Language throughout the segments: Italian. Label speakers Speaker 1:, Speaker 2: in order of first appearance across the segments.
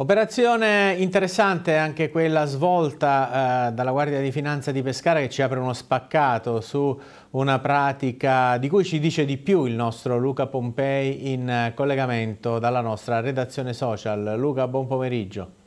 Speaker 1: Operazione interessante anche quella svolta eh, dalla Guardia di Finanza di Pescara che ci apre uno spaccato su una pratica di cui ci dice di più il nostro Luca Pompei in collegamento dalla nostra redazione social. Luca, buon pomeriggio.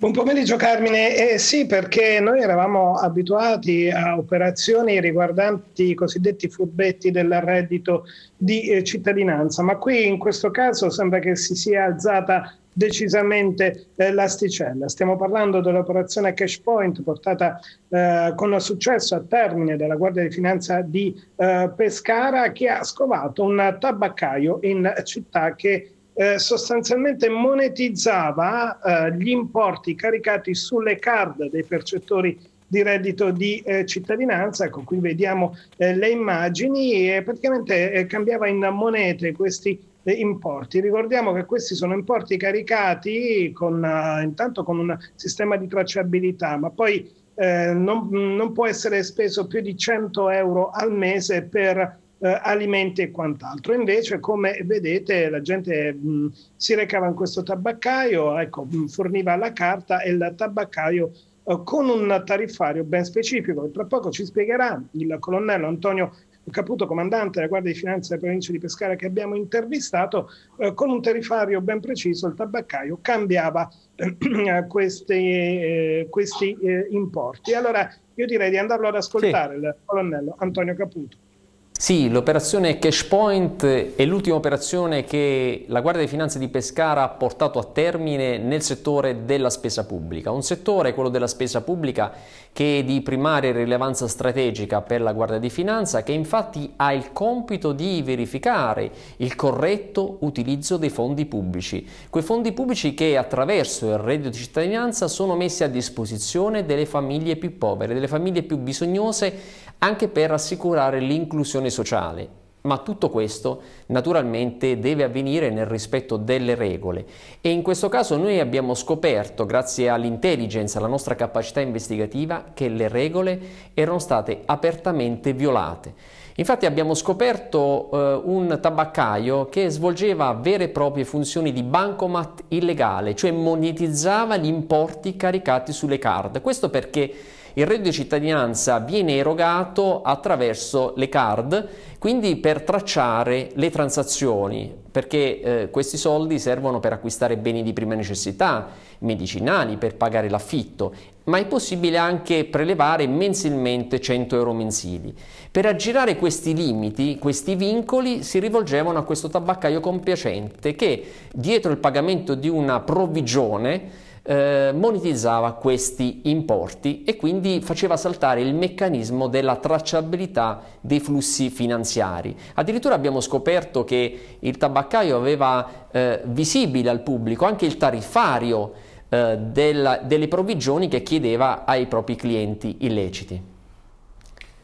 Speaker 2: Buon pomeriggio Carmine, eh, sì perché noi eravamo abituati a operazioni riguardanti i cosiddetti furbetti del reddito di eh, cittadinanza, ma qui in questo caso sembra che si sia alzata decisamente eh, l'asticella. Stiamo parlando dell'operazione Cash Point portata eh, con successo a termine dalla Guardia di Finanza di eh, Pescara che ha scovato un tabaccaio in città che eh, sostanzialmente monetizzava eh, gli importi caricati sulle card dei percettori di reddito di eh, cittadinanza, ecco qui vediamo eh, le immagini, e praticamente eh, cambiava in monete questi eh, importi. Ricordiamo che questi sono importi caricati con, uh, intanto con un sistema di tracciabilità, ma poi eh, non, non, può essere speso più di 100 euro al mese per eh, alimenti e quant'altro. Invece, come vedete, la gente mh, mm, si recava in questo tabaccaio, ecco, mh, mm, forniva la carta e il tabaccaio eh, con un tariffario ben specifico, tra poco ci spiegherà il colonnello Antonio Caputo, comandante della Guardia di Finanza della provincia di Pescara che abbiamo intervistato, eh, con un tariffario ben preciso il tabaccaio cambiava eh, questi, eh, questi eh, importi. Allora io direi di andarlo ad ascoltare, sì. il colonnello Antonio Caputo.
Speaker 1: Sì, l'operazione Cash Point è l'ultima operazione che la Guardia di Finanza di Pescara ha portato a termine nel settore della spesa pubblica, un settore, quello della spesa pubblica, che è di primaria rilevanza strategica per la Guardia di Finanza, che infatti ha il compito di verificare il corretto utilizzo dei fondi pubblici, quei fondi pubblici che attraverso il reddito di cittadinanza sono messi a disposizione delle famiglie più povere, delle famiglie più bisognose, anche per assicurare l'inclusione coesione sociale, ma tutto questo naturalmente deve avvenire nel rispetto delle regole e in questo caso noi abbiamo scoperto, grazie all'intelligence, alla nostra capacità investigativa, che le regole erano state apertamente violate. Infatti abbiamo scoperto eh, un tabaccaio che svolgeva vere e proprie funzioni di bancomat illegale, cioè monetizzava gli importi caricati sulle card. Questo perché il reddito di cittadinanza viene erogato attraverso le card, quindi per tracciare le transazioni, perché eh, questi soldi servono per acquistare beni di prima necessità, medicinali, per pagare l'affitto, ma è possibile anche prelevare mensilmente 100 euro mensili. Per aggirare questi limiti, questi vincoli, si rivolgevano a questo tabaccaio compiacente che, dietro il pagamento di una provvigione, eh, monetizzava questi importi e quindi faceva saltare il meccanismo della tracciabilità dei flussi finanziari. Addirittura abbiamo scoperto che il tabaccaio aveva eh, visibile al pubblico anche il tariffario eh, della, delle provvigioni che chiedeva ai propri clienti illeciti.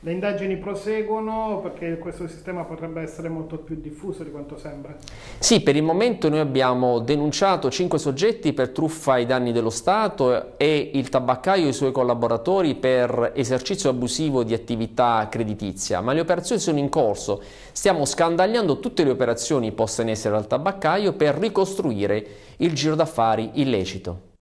Speaker 2: Le indagini proseguono perché questo sistema potrebbe essere molto più diffuso di quanto sembra?
Speaker 1: Sì, per il momento noi abbiamo denunciato cinque soggetti per truffa ai danni dello Stato e il tabaccaio e i suoi collaboratori per esercizio abusivo di attività creditizia, ma le operazioni sono in corso. Stiamo scandagliando tutte le operazioni poste in essere dal tabaccaio per ricostruire il giro d'affari illecito.